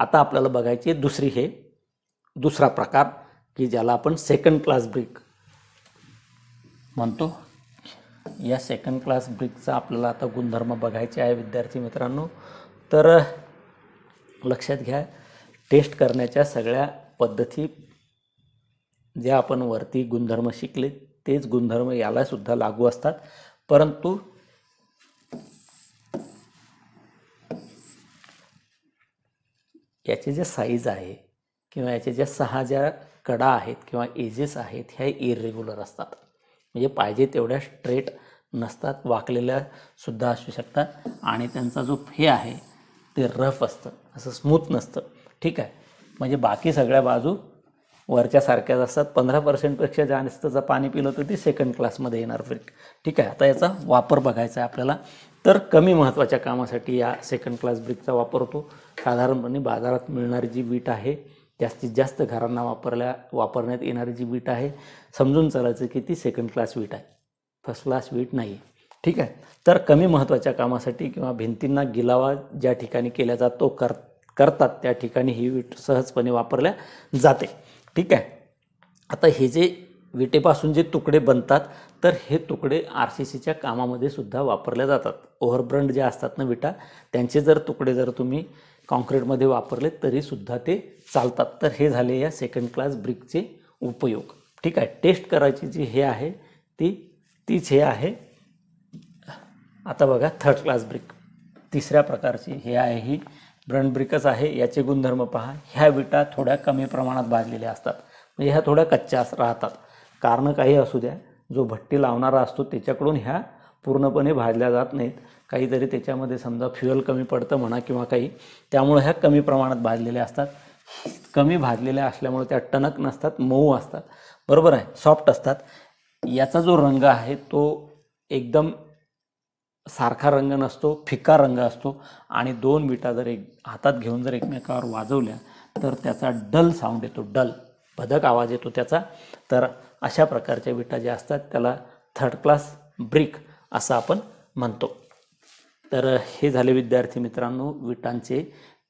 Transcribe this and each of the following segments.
आता आपल्याला बघायची दुसरी हे दुसरा प्रकार की ज्याला आपण सेकंड क्लास ब्रिक म्हणतो या सेकंड क्लास ब्रिकचा आपल्याला आता गुणधर्म बघायचे आहे विद्यार्थी मित्रांनो तर लक्षात घ्या टेस्ट करण्याच्या सगळ्या पद्धती ज्या आपण वरती गुणधर्म शिकले तेच गुणधर्म यालासुद्धा लागू असतात परंतु याचे जे साईज आहे किंवा याचे ज्या सहा ज्या कडा आहेत किंवा एजेस आहेत ह्या इरेग्युलर असतात म्हणजे पाहिजे तेवढ्या स्ट्रेट नसतात वाकलेल्या सुद्धा असू शकतात आणि त्यांचा जो फे आहे ते रफ असतं असं स्मूथ नसतं ठीक आहे म्हणजे बाकी सगळ्या बाजू वरच्या सारख्याच असतात पंधरा पर्सेंटपेक्षा जर पाणी पिलं तर ती सेकंड क्लासमध्ये येणार फ्रिक ठीक आहे आता याचा वापर बघायचा आहे आपल्याला तर कमी महत्त्वाच्या कामासाठी या सेकंड क्लास ब्रिकचा वापर होतो साधारणपणे बाजारात मिळणारी जी वीट आहे जास्तीत जास्त घरांना वापरल्या वापरण्यात येणारी जी वीट आहे समजून चालायचं की ती सेकंड क्लास वीट आहे फर्स्ट क्लास वीट नाही ठीक आहे तर कमी महत्त्वाच्या कामासाठी किंवा भिंतींना गिलावा ज्या ठिकाणी केला जातो कर करतात त्या ठिकाणी ही वीट सहजपणे वापरल्या जाते ठीक आहे आता हे जे विटेपासून जे तुकडे बनतात तर हे तुकडे आर सी सीच्या कामामध्ये सुद्धा वापरल्या जातात ओव्हरब्रंड जे असतात ना विटा त्यांचे जर तुकडे जर तुम्ही कॉन्क्रीटमध्ये वापरले तरीसुद्धा ते चालतात तर हे झाले या सेकंड क्लास ब्रिकचे उपयोग ठीक आहे टेस्ट करायची जी हे आहे ती तीच हे आहे आता बघा थर्ड क्लास ब्रिक तिसऱ्या प्रकारची हे आहे ही ब्रंड ब्रिकच आहे याचे गुणधर्म पहा ह्या विटा थोड्या कमी प्रमाणात भाजलेल्या असतात म्हणजे ह्या थोड्या कच्च्या राहतात कारणं काही असू द्या जो भट्टी लावणारा असतो त्याच्याकडून ह्या पूर्णपणे भाजल्या जात नाहीत काहीतरी त्याच्यामध्ये समजा फ्युअल कमी पडतं म्हणा किंवा काही त्यामुळे ह्या कमी प्रमाणात भाजलेल्या असतात कमी भाजलेल्या असल्यामुळे त्या टणक नसतात मऊ असतात बरोबर आहे सॉफ्ट असतात याचा जो रंग आहे तो एकदम सारखा रंग नसतो फिका रंग असतो आणि दोन विटा जर एक हातात घेऊन जर एकमेकावर वाजवल्या तर त्याचा डल साऊंड येतो डल भदक आवाज येतो त्याचा तर अशा प्रकारच्या विटा ज्या असतात त्याला थर्ड क्लास ब्रिक असं आपण म्हणतो तर हे झाले विद्यार्थी मित्रांनो विटांचे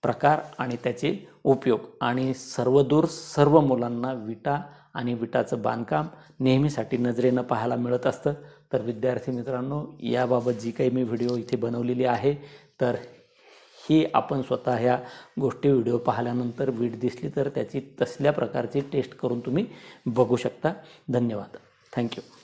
प्रकार आणि त्याचे उपयोग आणि सर्वदूर सर्व मुलांना विटा आणि विटाचं बांधकाम नेहमीसाठी नजरेनं पाहायला मिळत असतं तर विद्यार्थी मित्रांनो याबाबत जी काही मी व्हिडिओ इथे बनवलेली आहे तर ही आपण स्वतः ह्या गोष्टी व्हिडिओ पाहिल्यानंतर वीट दिसली तर त्याची तसल्या प्रकारची टेस्ट करून तुम्ही बघू शकता धन्यवाद थँक्यू